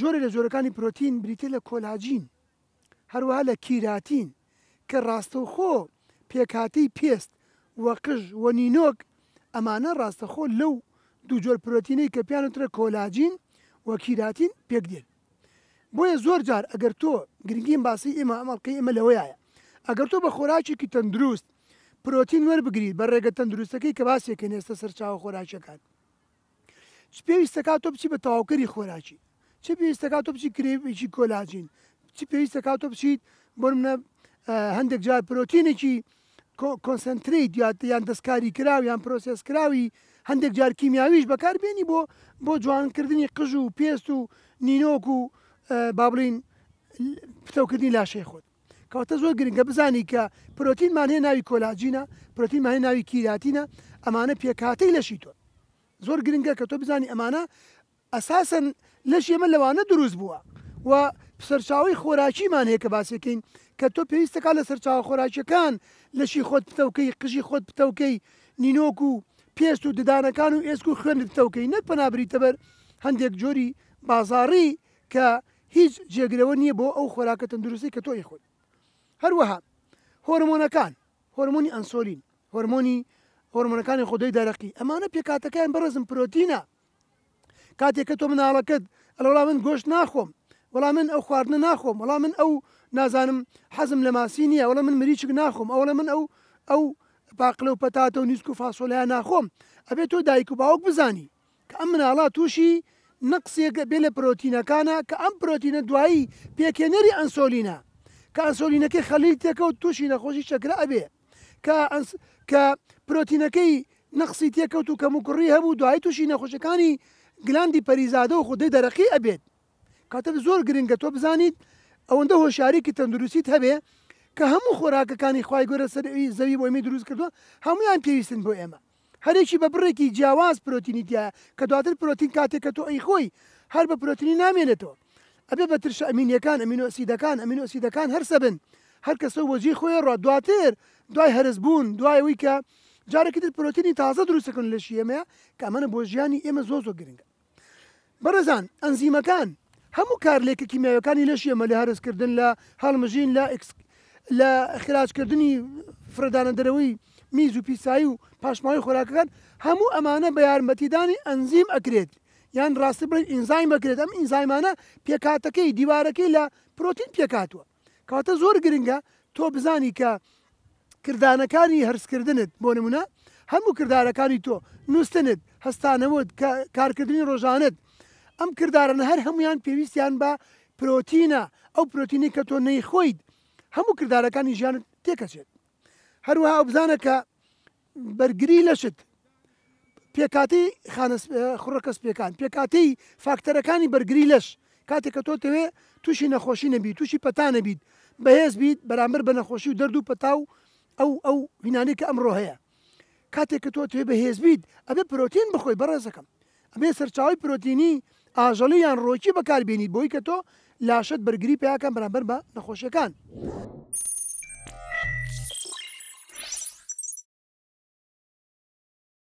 جۆرە لە جۆرەکانی پرۆتین بریتە لە کۆلاجین هەروەها لە کیراتین کە ڕاستەوخۆ پێکاتی پێست وەقش و نینۆک ئەمانە ڕاستەخۆ لەو دوو جۆر پرۆتینەی کە پیانترە کۆلاجین و کیراتین پێک دێن بۆیە زۆر جار ئەگەر تۆ گرنگین باسی ئێمە ئەمەڵکەی ئمە لەوەیە ئەگەر تۆ بە خۆراکێکی تەندروست پرۆتین وەربگریت بە ڕێگە تەندروستەکەی کە باسێکە نێستە سەرچاو خۆراکەکان پێویستەکە تۆ بچی بە تەواوکەری خۆراکی چ پێویستەکە تۆ بچی کرێویی کۆلاجین چی پێویستەکە تۆ بچیت بۆ منە هەندێک جار پرۆتینێکی کۆنسنتریت یان دەستکاری کراویان پرۆسس کراوی هەندێک جار کیمیاویش بەکاربیێنی بۆ بۆ جوانکردنی قژ و پێست و نینۆک و بابلین پتەوکردنی لاشەی خۆت کەوتە زۆر گرنگە بزانی کە پرۆتینمان هەیە ناوی کۆلاجینە پرۆتینمان هەیە ناوی کیراتینە ئەمانە پێکاتەی لەشی تۆ زۆر گرنگە کە تۆ بزانی ئەمانە ئەساسن لەش ئێمە لەوانە دروست بووە و سەرچاوی خۆراکیمان هەیە کە باسەکەین کە تۆ پێویستەکە لە سەرچاو خۆراکیەکان لەشی خۆت بتەوکەی قژی خۆت بتەوکەی نینۆک و پێست و ددانەکان و ئێسک و خوێن بتەوکەی نەک پەنابریتەبەر هەندێک جۆری بازاڕی کە هیچ جێگرەوە نییە بۆ ئەو خۆراکە تەندروستی کە تۆی خۆی هەروەها هۆرمۆنەکان هۆرمۆنی ئەنسۆلین هۆرمۆنی هۆرمۆنەکانی خۆدەی دەرەقی ئەمانە پێکاتەکەیان بەڕزم پرۆتینە کاتێککە تۆ مناڵەکەت ئەلەوەڵا من گۆشت ناخۆم وەڵام من ئەو خواردنە ناخۆم وەڵام من ئەو نازانم حەزم لە ماسی نییە وەڵە من مریچک ناخۆم ئەوە من ئەو ئەو باقلە و پەتاتە و نیسک و فاسۆلیا ناخۆم ئەبێت تۆ دایک و باوک بزانی کە ئەم مناڵا تووشی نەقسێک بێ لە پرۆتینەکانە کە ئەم پرۆتینە دوایی پێکێنەری ئەنسۆلینە کە ئەنسۆلینەکەی خەلیل تێکە و تووشی نەخۆشی شەکرە ئەبێ کە پرۆتینەکەی نەقسی تێکەوت و کەموکڕی هەبوو دوای تووشی نەخۆشەکانی گلاندی پەریزادە و خودی دەرەقی ئەبێت کاتە زۆر گرنگە تۆ بزانیت ئەوەندە هۆشارێکی تەندروستیت هەبێ کە هەموو خۆراکەکانی خی گەورە سەر زەوی بۆ ئەمە دروست کردووە هەمویان پێویستن بۆ ئێمە هەرێکی بە بڕێکی جیاواز پرۆتینیتیە کە دواتر پرۆتین کاتێک کە تۆ ئەی خۆی هەر بە پرۆتینی نامێنێتەوە ئەبێ بە ترش ئەمینیەکان ئەمینۆسیدەکان ئەمینۆسیدەکان هەرسە بن هەر کەسە وەجی خۆی ڕات دواتر دوای هەرز بوون دوای ئەوی کە جارێکی تر پرۆتینی تازە دروستەکەن لە شیێمەیە کە ئەمەە بۆ ژیانی ئێمە زۆ زۆ گرنگە بەڕێزان ئەنزیمەکان هەموو کارلێکە کیمیاوەکانی لەش ئەمە لە هەرسکردن لە هەڵمەژین لە لە خراجکردنی فرەدانە دەرەوەی میز و پیسایی و پاشماوی خۆراکەکان هەموو ئەمانە بە یارمەتیدانی ئەنزیم ئەکرێت یان ڕاستی بڵێن ئینزای بکرێت ئەم ئینزایمانە پێکاتەکەی دیوارەکەی لە پرۆتین پێکاتوە کاتە زۆر گرنگە تۆ بزانی کە کردانەکانی هەرسکردنت بۆ نمونە هەموو کردارەکانی تۆ نووسنت هەستانەوەت کارکردنی ڕۆژانت ئەم کردارانە هەر هەمویان پێویستیان بە پرۆتینە ئەو پرۆتینی کە تۆ نەیخۆیت هەموو کردارەکانی ژیانت تێکەچێت هەروەها ئەو بزانە کە بەرگری لەشت پێکاتی خوڕەکەس پێکان پێکاتی فاکتەرەکانی بەرگری لەش کاتێک کە تۆ تەوێ تووشی نەخۆشی نەبی تووشی پەتانە بیت بەهێز بیت بەرامبەر بە نەخۆشی و دەرد و پەتا و ئەو ئەو هینانی کە ئەمڕۆ هەیە کاتێک کە تۆ توێ بەهێز بیت ئەبێ پرۆتین بخۆی بەڕێزەکەم ئەبێ سەرچاوی پرۆتینی ئاژەڵی یان ڕۆکی بەکاربیێنیت بۆی کە تۆ لاشت بەرگری پیاکەم بەرامبەر بە نەخۆشیەکان.